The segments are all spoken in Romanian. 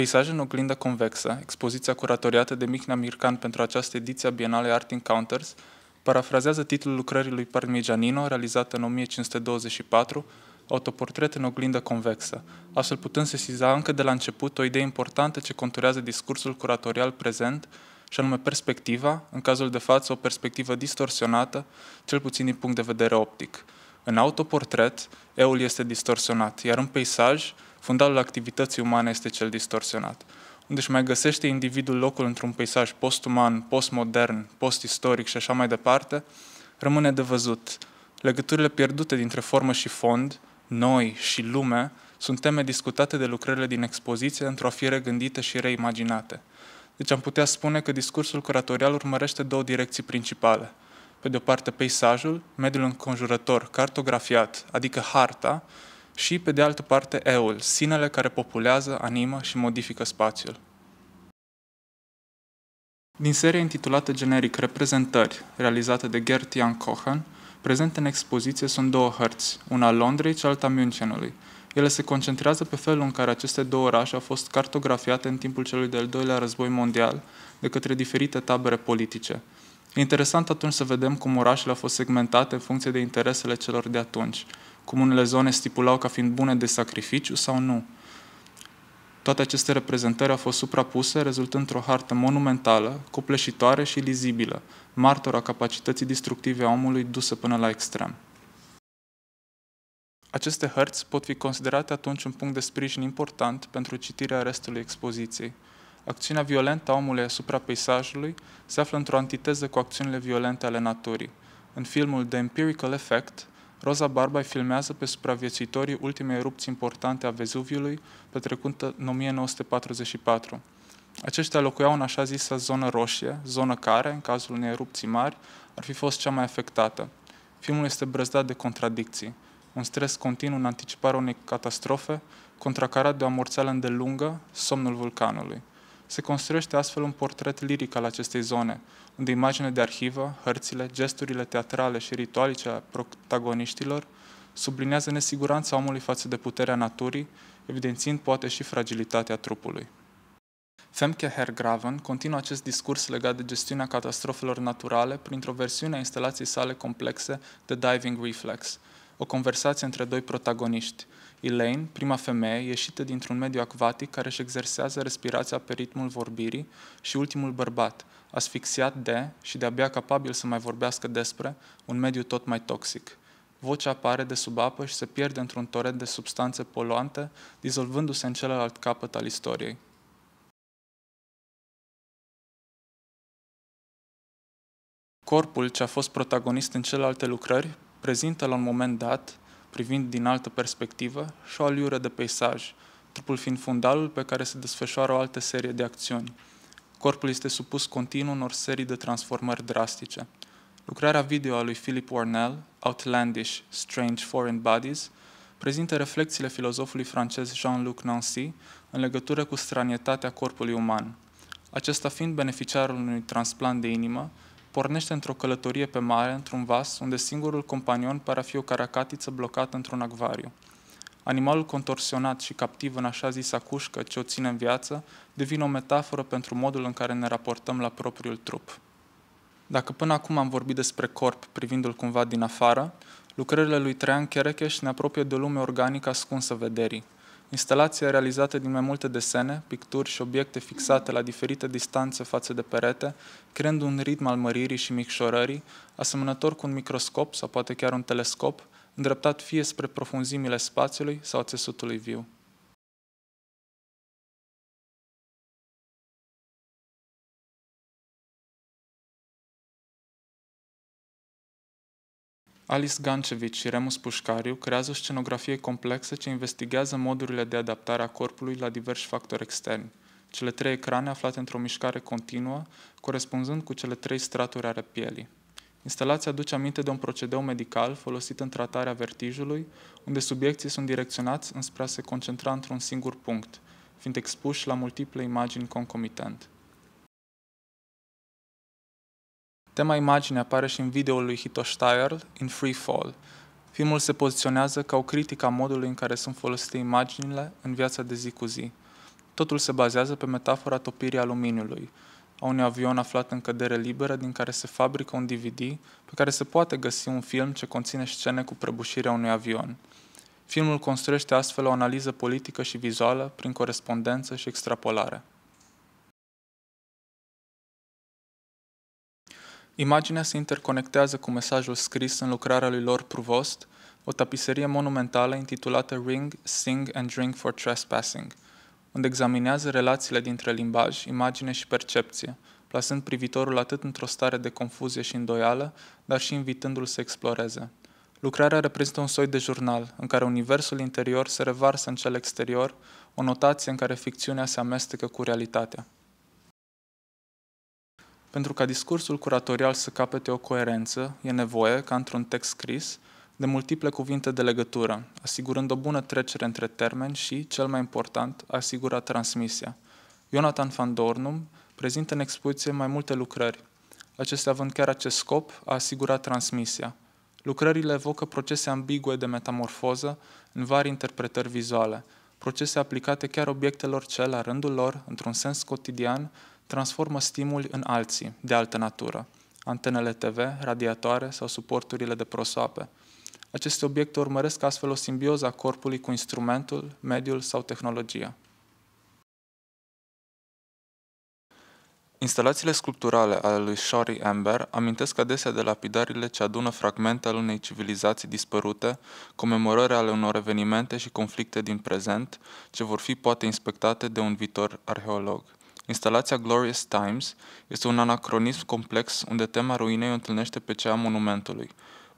Peisaje în oglinda convexă, expoziția curatoriată de Mihnea Mircan pentru această ediție a Bienale Art Encounters, parafrazează titlul lucrării lui Parmigianino, realizată în 1524, Autoportret în oglindă convexă, astfel putând sesiza încă de la început o idee importantă ce conturează discursul curatorial prezent, și anume perspectiva, în cazul de față o perspectivă distorsionată, cel puțin din punct de vedere optic. În autoportret, eul este distorsionat, iar în peisaj, fundalul activității umane este cel distorsionat, unde își mai găsește individul locul într-un peisaj postuman, postmodern, postistoric și așa mai departe, rămâne de văzut. Legăturile pierdute dintre formă și fond, noi și lume, sunt teme discutate de lucrările din expoziție într-o a fi regândite și reimaginate. Deci am putea spune că discursul curatorial urmărește două direcții principale. Pe de o parte peisajul, mediul înconjurător, cartografiat, adică harta, și, pe de altă parte, eul, sinele care populează, animă și modifică spațiul. Din seria intitulată generic Reprezentări, realizată de Gert Jan Cohen, prezente în expoziție sunt două hărți, una a Londrei, cealaltă a Münchenului. Ele se concentrează pe felul în care aceste două orașe au fost cartografiate în timpul celui de-al doilea război mondial de către diferite tabere politice. E interesant atunci să vedem cum orașele au fost segmentate în funcție de interesele celor de atunci – cum unele zone stipulau ca fiind bune de sacrificiu sau nu. Toate aceste reprezentări au fost suprapuse, rezultând într-o hartă monumentală, copleșitoare și lizibilă, martora capacității destructive a omului dusă până la extrem. Aceste hărți pot fi considerate atunci un punct de sprijin important pentru citirea restului expoziției. Acțiunea violentă a omului asupra peisajului se află într-o antiteză cu acțiunile violente ale naturii. În filmul The Empirical Effect, Rosa Barbai filmează pe supraviețuitorii ultimei erupții importante a Vezuviului, petrecută în 1944. Aceștia locuiau în așa zisă zonă roșie, zonă care, în cazul unei erupții mari, ar fi fost cea mai afectată. Filmul este brăzdat de contradicții. Un stres continuu în anticiparea unei catastrofe, contracarat de o amorțeală îndelungă, somnul vulcanului se construiește astfel un portret liric al acestei zone, unde imaginea de arhivă, hărțile, gesturile teatrale și ritualice a protagoniștilor sublinează nesiguranța omului față de puterea naturii, evidențiind poate și fragilitatea trupului. Femke Hergraven continuă acest discurs legat de gestiunea catastrofelor naturale printr-o versiune a instalației sale complexe The Diving Reflex, o conversație între doi protagoniști, Elaine, prima femeie ieșită dintr-un mediu acvatic care își exersează respirația pe ritmul vorbirii și ultimul bărbat, asfixiat de și de-abia capabil să mai vorbească despre un mediu tot mai toxic. Vocea apare de sub apă și se pierde într-un toret de substanțe poluante, dizolvându-se în celălalt capăt al istoriei. Corpul ce a fost protagonist în celelalte lucrări prezintă la un moment dat privind din altă perspectivă, și o aliură de peisaj, trupul fiind fundalul pe care se desfășoară o altă serie de acțiuni. Corpul este supus continuu unor serii de transformări drastice. Lucrarea video a lui Philip Warnell, Outlandish, Strange Foreign Bodies, prezintă reflexiile filozofului francez Jean-Luc Nancy în legătură cu stranietatea corpului uman. Acesta fiind beneficiarul unui transplant de inimă, pornește într-o călătorie pe mare, într-un vas, unde singurul companion pare a fi o caracatiță blocată într-un acvariu. Animalul contorsionat și captiv în așa zisa cușcă ce o ține în viață devine o metaforă pentru modul în care ne raportăm la propriul trup. Dacă până acum am vorbit despre corp privindu-l cumva din afară, lucrările lui Traian Cherecheș ne apropie de o lume organică ascunsă vederii, Instalația realizată din mai multe desene, picturi și obiecte fixate la diferite distanțe față de perete, creând un ritm al măririi și micșorării, asemănător cu un microscop sau poate chiar un telescop, îndreptat fie spre profunzimile spațiului sau țesutului viu. Alice Gancevic și Remus Pușcariu creează o scenografie complexă ce investigează modurile de adaptare a corpului la diversi factori externi. Cele trei ecrane aflate într-o mișcare continuă, corespunzând cu cele trei straturi ale pielii. Instalația aduce aminte de un procedeu medical folosit în tratarea vertijului, unde subiecții sunt direcționați înspre a se concentra într-un singur punct, fiind expuși la multiple imagini concomitent. Tema imaginii apare și în videoul lui Hito Steyerl, In Free Fall. Filmul se poziționează ca o critică a modului în care sunt folosite imaginile în viața de zi cu zi. Totul se bazează pe metafora topirii aluminiului, a unui avion aflat în cădere liberă din care se fabrică un DVD pe care se poate găsi un film ce conține scene cu prăbușirea unui avion. Filmul construiește astfel o analiză politică și vizuală prin corespondență și extrapolare. Imaginea se interconectează cu mesajul scris în lucrarea lui Lord Provost, o tapiserie monumentală intitulată Ring, Sing and Drink for Trespassing, unde examinează relațiile dintre limbaj, imagine și percepție, plasând privitorul atât într-o stare de confuzie și îndoială, dar și invitându-l să exploreze. Lucrarea reprezintă un soi de jurnal, în care universul interior se revarsă în cel exterior, o notație în care ficțiunea se amestecă cu realitatea. Pentru ca discursul curatorial să capete o coerență, e nevoie, ca într-un text scris, de multiple cuvinte de legătură, asigurând o bună trecere între termeni și, cel mai important, asigura transmisia. Jonathan van Dornum prezintă în expoziție mai multe lucrări, acestea având chiar acest scop, a asigura transmisia. Lucrările evocă procese ambigue de metamorfoză în vari interpretări vizuale, procese aplicate chiar obiectelor ce, la rândul lor, într-un sens cotidian, transformă stimuli în alții, de altă natură, antenele TV, radiatoare sau suporturile de prosoape. Aceste obiecte urmăresc astfel o simbioză a corpului cu instrumentul, mediul sau tehnologia. Instalațiile sculpturale ale lui Shari Amber amintesc adesea de lapidarile ce adună fragmente ale unei civilizații dispărute, comemorări ale unor evenimente și conflicte din prezent, ce vor fi poate inspectate de un viitor arheolog. Instalația Glorious Times este un anacronism complex unde tema ruinei o întâlnește pe cea a monumentului.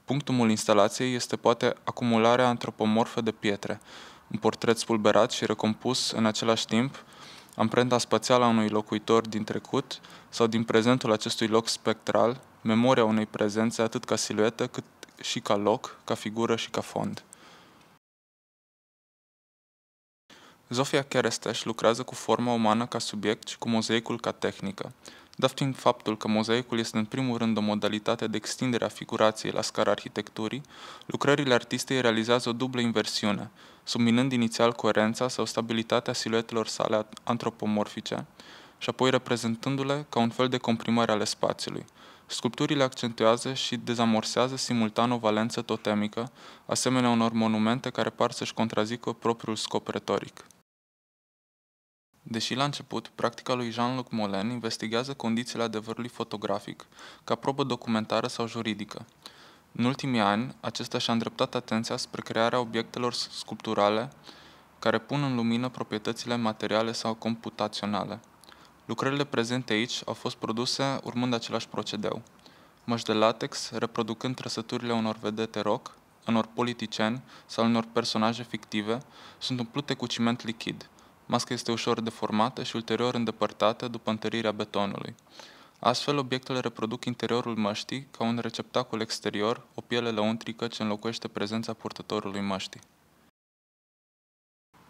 Punctumul instalației este poate acumularea antropomorfă de pietre, un portret spulberat și recompus în același timp, amprenta spațială a unui locuitor din trecut sau din prezentul acestui loc spectral, memoria unei prezențe atât ca siluetă cât și ca loc, ca figură și ca fond. Zofia Keresteș lucrează cu forma umană ca subiect și cu mozaicul ca tehnică. Dar fiind faptul că mozaicul este în primul rând o modalitate de extindere a figurației la scara arhitecturii, lucrările artistei realizează o dublă inversiune, subminând inițial coerența sau stabilitatea siluetelor sale antropomorfice și apoi reprezentându-le ca un fel de comprimare ale spațiului. Sculpturile accentuează și dezamorsează simultan o valență totemică, asemenea unor monumente care par să-și contrazică propriul scop retoric. Deși la început, practica lui Jean-Luc Molen investigează condițiile adevărului fotografic ca probă documentară sau juridică. În ultimii ani, acesta și-a îndreptat atenția spre crearea obiectelor sculpturale care pun în lumină proprietățile materiale sau computaționale. Lucrările prezente aici au fost produse urmând același procedeu. Măși de latex reproducând trăsăturile unor vedete rock, unor politicieni sau unor personaje fictive, sunt umplute cu ciment lichid – Masca este ușor deformată și ulterior îndepărtată după întărirea betonului. Astfel, obiectele reproduc interiorul măștii ca un receptacol exterior, o piele lăuntrică ce înlocuiește prezența purtătorului măștii.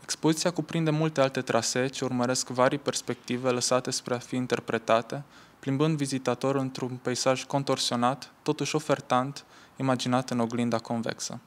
Expoziția cuprinde multe alte trasee ce urmăresc varii perspective lăsate spre a fi interpretate, plimbând vizitatorul într-un peisaj contorsionat, totuși ofertant, imaginat în oglinda convexă.